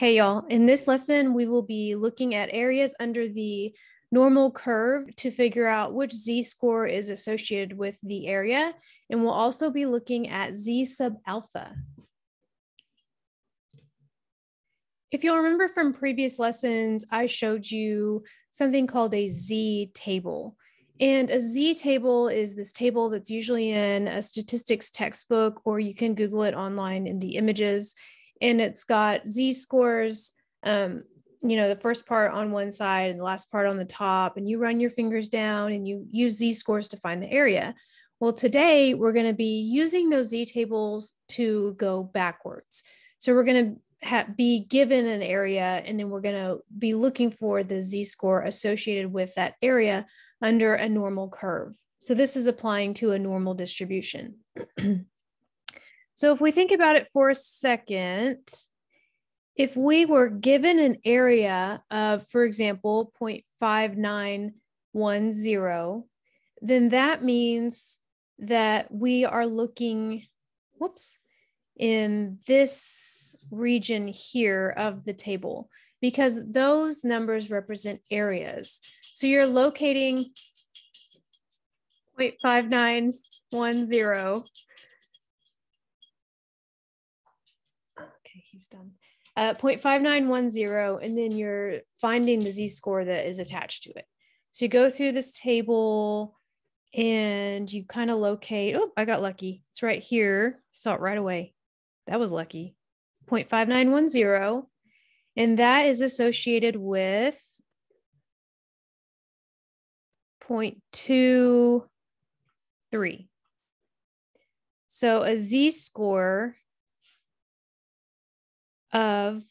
Hey, y'all. In this lesson, we will be looking at areas under the normal curve to figure out which z-score is associated with the area. And we'll also be looking at z sub alpha. If you'll remember from previous lessons, I showed you something called a z table. And a Z table is this table that's usually in a statistics textbook, or you can Google it online in the images and it's got z scores um, you know the first part on one side and the last part on the top and you run your fingers down and you use z scores to find the area well today we're going to be using those z tables to go backwards so we're going to ha- be given an area and then we're going to be looking for the z score associated with that area under a normal curve so this is applying to a normal distribution So if we think about it for a second, if we were given an area of, for example, 0.5910, then that means that we are looking, whoops, in this region here of the table, because those numbers represent areas. So you're locating 0.5910 Okay, he's done. Uh, 0.5910, and then you're finding the z-score that is attached to it. So you go through this table and you kind of locate, oh, I got lucky. It's right here. Saw it right away. That was lucky. 0.5910. And that is associated with 0.23. So a z-score of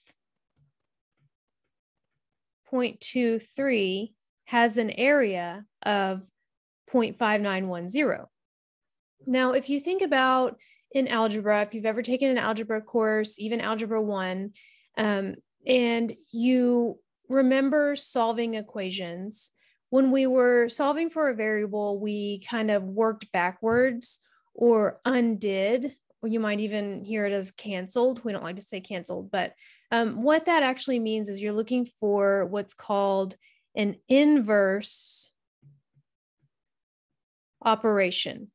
0.23 has an area of 0.5910. Now, if you think about in algebra, if you've ever taken an algebra course, even algebra one, um, and you remember solving equations, when we were solving for a variable, we kind of worked backwards or undid you might even hear it as canceled. We don't like to say canceled, but um, what that actually means is you're looking for what's called an inverse operation.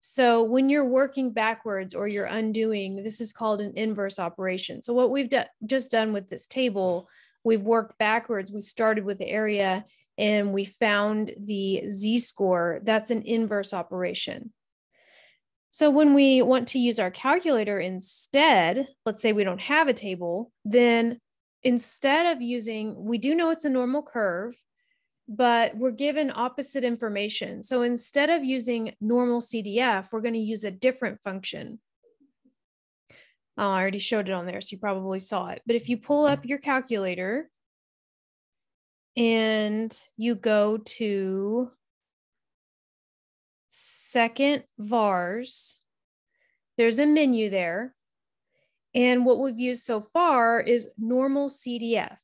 So when you're working backwards or you're undoing, this is called an inverse operation. So what we've do- just done with this table, we've worked backwards. We started with the area and we found the z-score. That's an inverse operation. So when we want to use our calculator instead, let's say we don't have a table, then instead of using, we do know it's a normal curve, but we're given opposite information. So instead of using normal CDF, we're going to use a different function. Oh, I already showed it on there, so you probably saw it. But if you pull up your calculator and you go to second VARs, there's a menu there. And what we've used so far is normal CDF.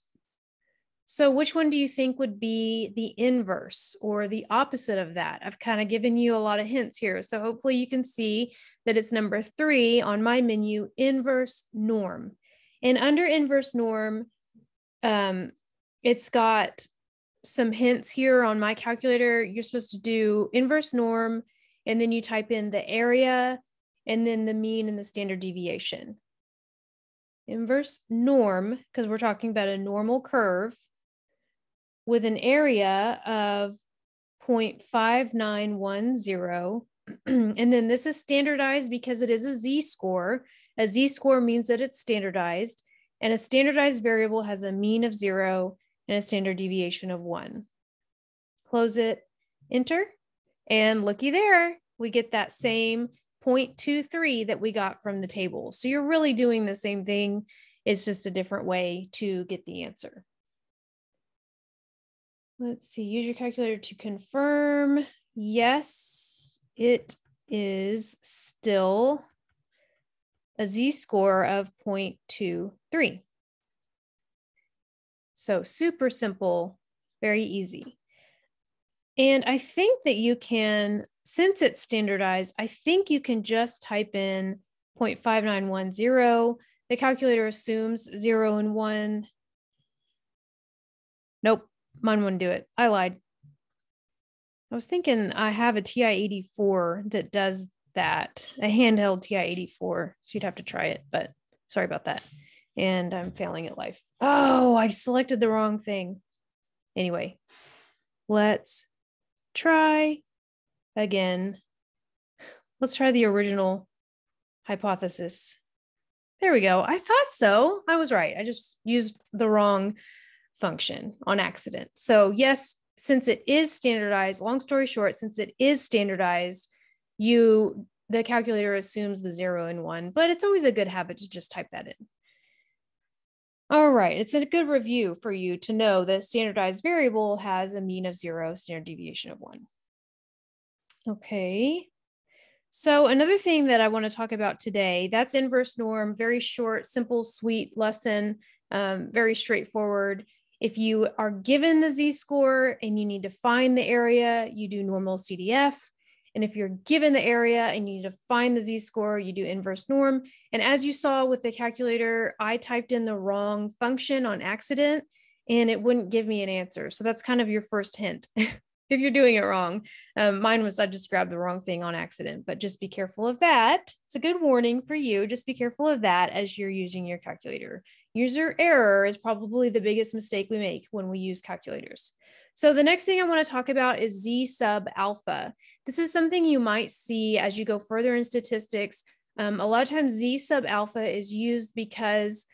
So, which one do you think would be the inverse or the opposite of that? I've kind of given you a lot of hints here. So, hopefully, you can see that it's number three on my menu inverse norm. And under inverse norm, um, it's got some hints here on my calculator. You're supposed to do inverse norm and then you type in the area and then the mean and the standard deviation. Inverse norm, because we're talking about a normal curve with an area of 0.5910. and then this is standardized because it is a z-score. A z-score means that it's standardized and a standardized variable has a mean of zero and a standard deviation of one. Close it, enter. And looky there, we get that mm. same 0.23 that we got from the table. So you're really doing the same thing. It's just a different way to get the answer. Let's see, use your calculator to confirm. Yes, it is still a z-score of 0.23. So super simple, very easy. And I think that you can, since it's standardized, I think you can just type in 0.5910. The calculator assumes zero and one. Nope, mine wouldn't do it. I lied. I was thinking I have a TI-84 that does that, a handheld TI-84. So you'd have to try it, but sorry about that. And I'm failing at life. Oh, I selected the wrong thing. Anyway, let's try again. Let's try the original hypothesis. There we go. I thought so. I was right. I just used the wrong function on accident. So, yes, since it is standardized, long story short, since it is standardized, you the calculator assumes the zero and one, but it's always a good habit to just type that in. All right, it's a good review for you to know that standardized variable has a mean of zero, standard deviation of one. Okay, so another thing that I wanna talk about today, that's inverse norm, very short, simple, sweet lesson, um, very straightforward. If you are given the z-score and you need to find the area, you do normal CDF. And if you're given the area and you need to find the z-score, you do inverse norm. And as you saw with the calculator, I typed in the wrong function on accident and it wouldn't give me an answer. So that's kind of your first hint if you're doing it wrong. Um, mine was I just grabbed the wrong thing on accident, but just be careful of that. It's a good warning for you. Just be careful of that as you're using your calculator. User error is probably the biggest mistake we make when we use calculators. So the next thing I want to talk about is Z sub alpha. This is something you might see as you go further in statistics. Um, a lot of times Z sub alpha is used because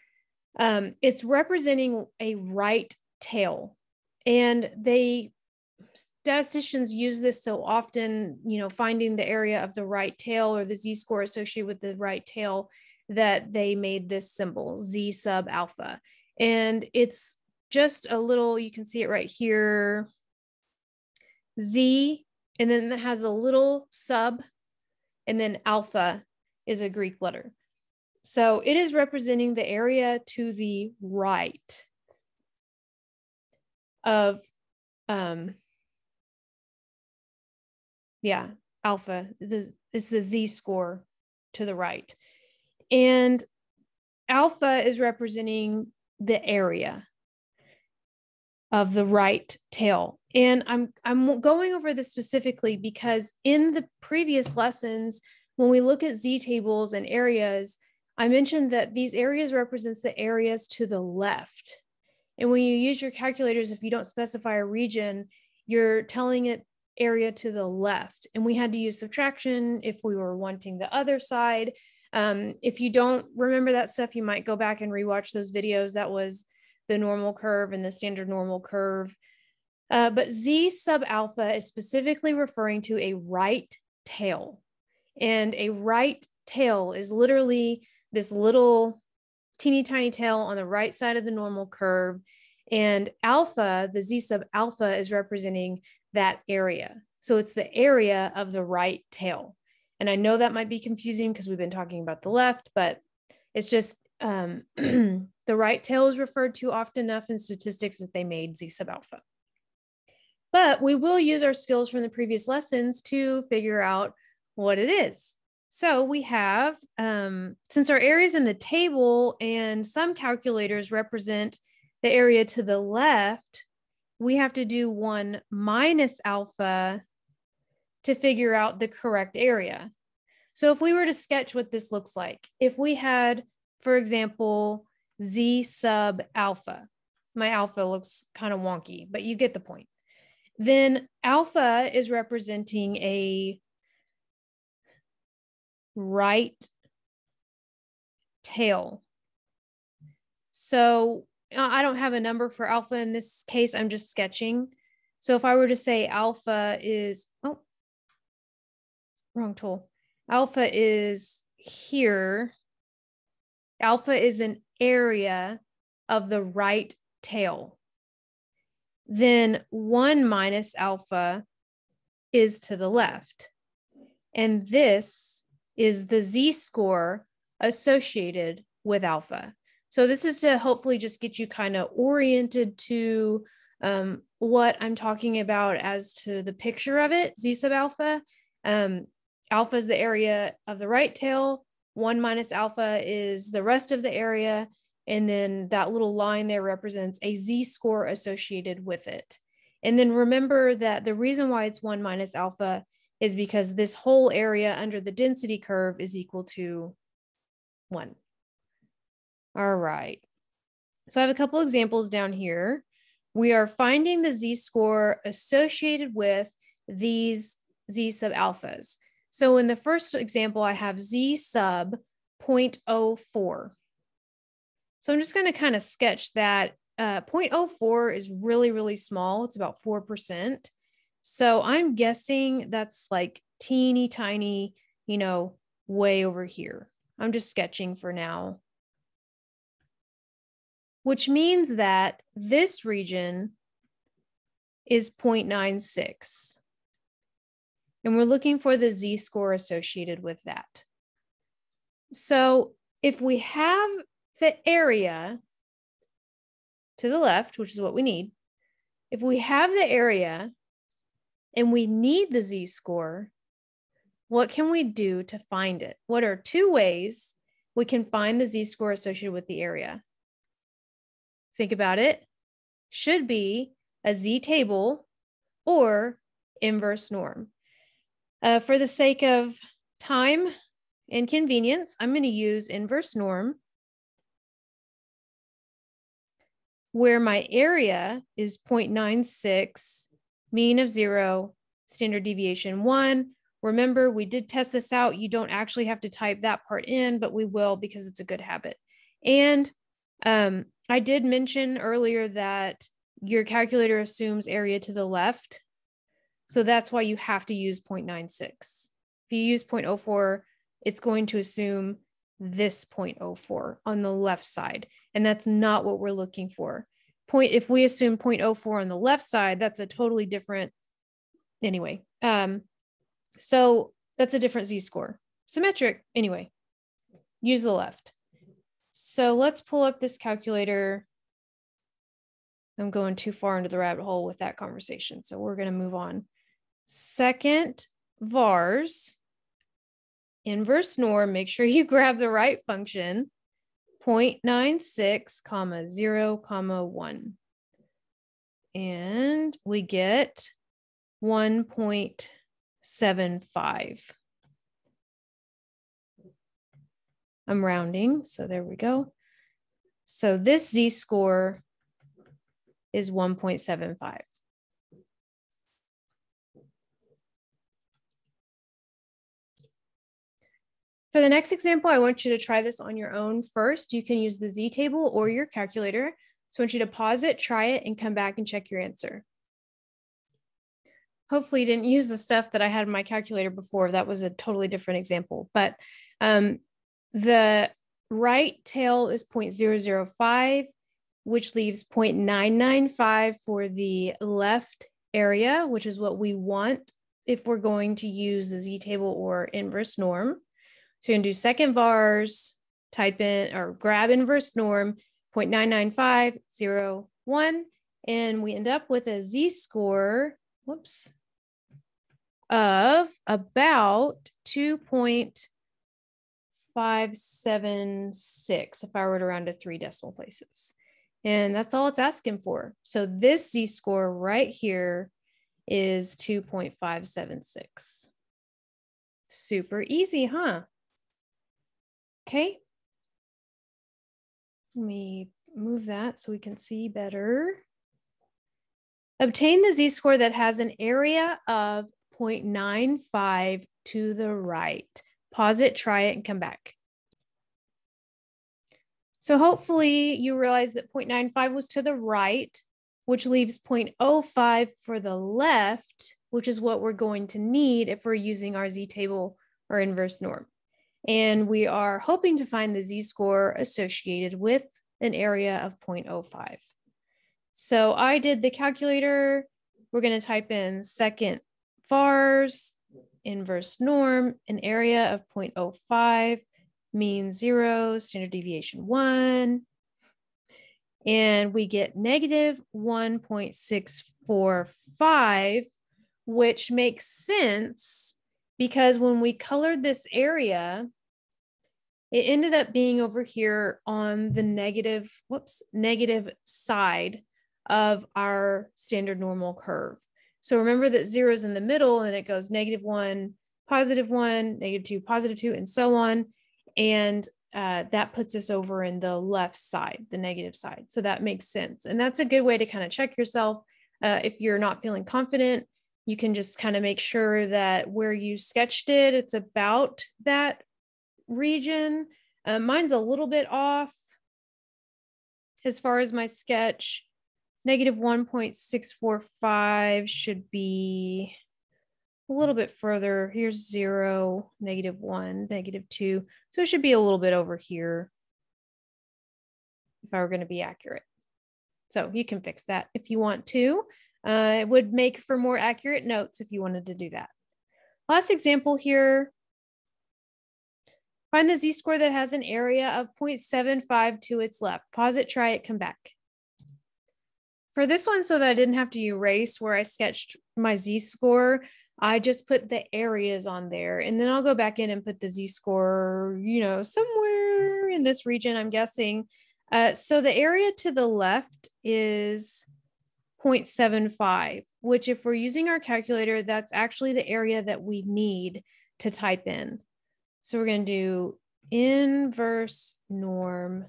um, it's representing a right tail. And they statisticians use this so often, you know, finding the area of the right tail or the Z score associated with the right tail that they made this symbol Z sub alpha. And it's just a little, you can see it right here, Z, and then it has a little sub, and then alpha is a Greek letter. So it is representing the area to the right of, um, yeah, alpha. The, is the Z score to the right. And alpha is representing the area of the right tail. And I'm I'm going over this specifically because in the previous lessons, when we look at Z tables and areas, I mentioned that these areas represents the areas to the left. And when you use your calculators, if you don't specify a region, you're telling it area to the left. And we had to use subtraction if we were wanting the other side. Um, if you don't remember that stuff, you might go back and rewatch those videos. That was the normal curve and the standard normal curve. Uh, but Z sub alpha is specifically referring to a right tail. And a right tail is literally this little teeny tiny tail on the right side of the normal curve. And alpha, the Z sub alpha, is representing that area. So it's the area of the right tail. And I know that might be confusing because we've been talking about the left, but it's just um, the right tail is referred to often enough in statistics that they made Z sub alpha. But we will use our skills from the previous lessons to figure out what it is. So we have, um, since our area is in the table and some calculators represent the area to the left, we have to do one minus alpha to figure out the correct area. So if we were to sketch what this looks like, if we had for example, Z sub alpha. My alpha looks kind of wonky, but you get the point. Then alpha is representing a right tail. So uh, I don't have a number for alpha in this case. I'm just sketching. So if I were to say alpha is, oh, wrong tool. Alpha is here. Alpha is an area of the right tail. Then 1 minus alpha is to the left. And this is the z score associated with alpha. So, this is to hopefully just get you kind of oriented to um, what I'm talking about as to the picture of it, z sub alpha. Um, alpha is the area of the right tail, one minus alpha is the rest of the area. And then that little line there represents a z score associated with it. And then remember that the reason why it's one minus alpha is because this whole area under the density curve is equal to one. All right. So I have a couple examples down here. We are finding the z-score associated with these z sub alphas. So in the first example, I have Z sub 0.04. So I'm just going to kind of sketch that uh, 0.04 is really, really small. It's about 4%. So I'm guessing that's like teeny tiny, you know, way over here. I'm just sketching for now, which means that this region is 0.96. And we're looking for the Z score associated with that. So if we have the area to the left, which is what we need, if we have the area and we need the Z score, what can we do to find it? What are two ways we can find the Z score associated with the area? Think about it. Should be a Z table or inverse norm. Uh, for the sake of time and convenience, I'm going to use inverse norm where my area is 0.96, mean of zero, standard deviation one. Remember, we did test this out. You don't actually have to type that part in, but we will because it's a good habit. And um, I did mention earlier that your calculator assumes area to the left so that's why you have to use 0.96. If you use 0.04, it's going to assume this 0.04 on the left side. And that's not what we're looking for. Point if we assume 0.04 on the left side, that's a totally different anyway. Um, so that's a different z-score. Symmetric, anyway. Use the left. So let's pull up this calculator. I'm going too far into the rabbit hole with that conversation. So we're going to move on second vars, inverse norm. make sure you grab the right function, 0.96, comma 0, comma 1. And we get 1.75. I'm rounding, so there we go. So this z-score is 1.75. For the next example, I want you to try this on your own first. You can use the Z table or your calculator. So I want you to pause it, try it, and come back and check your answer. Hopefully you didn't use the stuff that I had in my calculator before. That was a totally different example. But um, the right tail is 0.005, which leaves 0.995 for the left area, which is what we want if we're going to use the z-table or inverse norm. So you're gonna do second vars, type in or grab inverse norm 0.99501, and we end up with a z-score, whoops, of about 2.576 if I were to round to three decimal places. And that's all it's asking for. So this Z score right here is 2.576. Super easy, huh? Okay. Let me move that so we can see better. Obtain the z-score that has an area of 0.95 to the right. Pause it, try it, and come back. So hopefully you realize that 0.95 was to the right, which leaves 0.05 for the left, which is what we're going to need if we're using our z-table or inverse norm. And we are hoping to find the z-score associated with an area of 0.05. So I did the calculator. We're going to type in second far's inverse norm, an area of 0.05, mean zero, standard deviation one. And we get negative 1.645, which makes sense because when we colored this area, it ended up being over here on the negative, whoops, negative side of our standard normal curve. So remember that zero is in the middle and it goes negative one, positive one, negative two, positive two, and so on. And uh, that puts us over in the left side, the negative side. So that makes sense. And that's a good way to kind of check yourself. Uh, if you're not feeling confident, you can just kind of make sure that where you sketched it, it's about that region. Um, mine's a little bit off as far as my sketch. Negative 1.645 should be a little bit further. Here's zero, negative one, negative two. So it should be a little bit over here if I were going to be accurate. So you can fix that if you want to. Uh, it would make for more accurate notes if you wanted to do that. Last example here, Find the z-score that has an area of 0.75 to its left. Pause it, try it, come back. For this one, so that I didn't have to erase where I sketched my z-score, I just put the areas on there and then I'll go back in and put the z-score, you know, somewhere in this region, I'm guessing. Uh, so the area to the left is 0.75, which if we're using our calculator, that's actually the area that we need to type in. So we're going to do inverse norm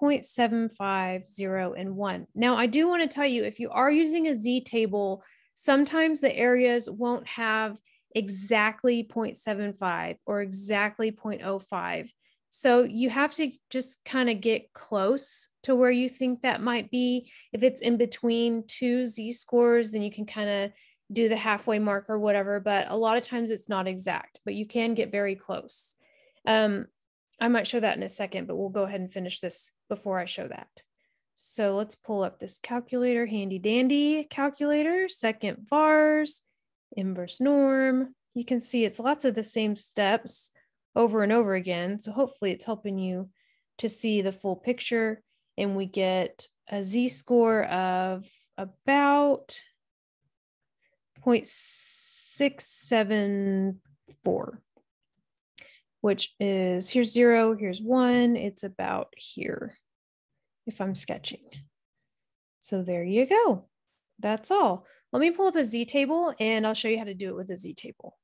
0.75, and 1. Now, I do want to tell you, if you are using a Z table, sometimes the areas won't have exactly 0.75 or exactly 0.05. So you have to just kind of get close to where you think that might be. If it's in between two Z scores, then you can kind of do the halfway mark or whatever, but a lot of times it's not exact, but you can get very close. Um, I might show that in a second, but we'll go ahead and finish this before I show that. So let's pull up this calculator, handy dandy calculator, second vars, inverse norm. You can see it's lots of the same steps over and over again. So hopefully it's helping you to see the full picture and we get a z-score of about 0.674, which is here's zero, here's one. It's about here if I'm sketching. So there you go. That's all. Let me pull up a Z table and I'll show you how to do it with a Z table.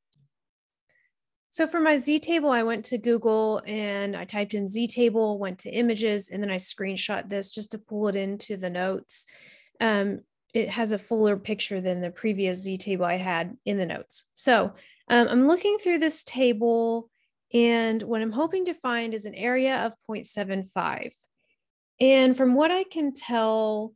So for my Z table, I went to Google and I typed in Z table, went to images, and then I screenshot this just to pull it into the notes. Um, it has a fuller picture than the previous Z table I had in the notes. So um, I'm looking through this table and what I'm hoping to find is an area of 0.75. And from what I can tell,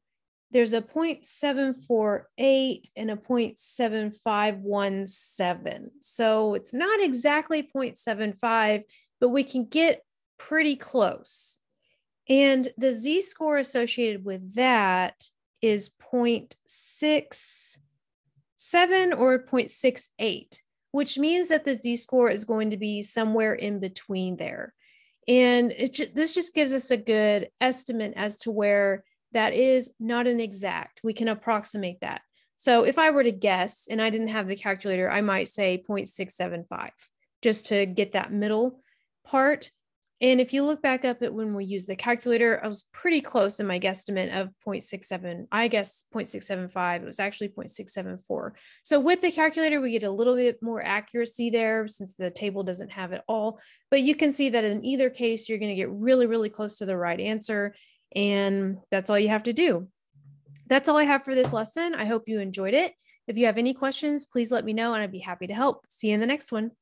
there's a 0.748 and a 0.7517. So it's not exactly 0.75, but we can get pretty close. And the z score associated with that is 0.67 or 0.68, which means that the z score is going to be somewhere in between there. And it, this just gives us a good estimate as to where that is not an exact. We can approximate that. So if I were to guess and I didn't have the calculator, I might say 0.675 just to get that middle part. And if you look back up at when we used the calculator, I was pretty close in my guesstimate of 0.67. I guess 0.675. It was actually 0.674. So with the calculator, we get a little bit more accuracy there since the table doesn't have it all. But you can see that in either case, you're going to get really, really close to the right answer. And that's all you have to do. That's all I have for this lesson. I hope you enjoyed it. If you have any questions, please let me know and I'd be happy to help. See you in the next one.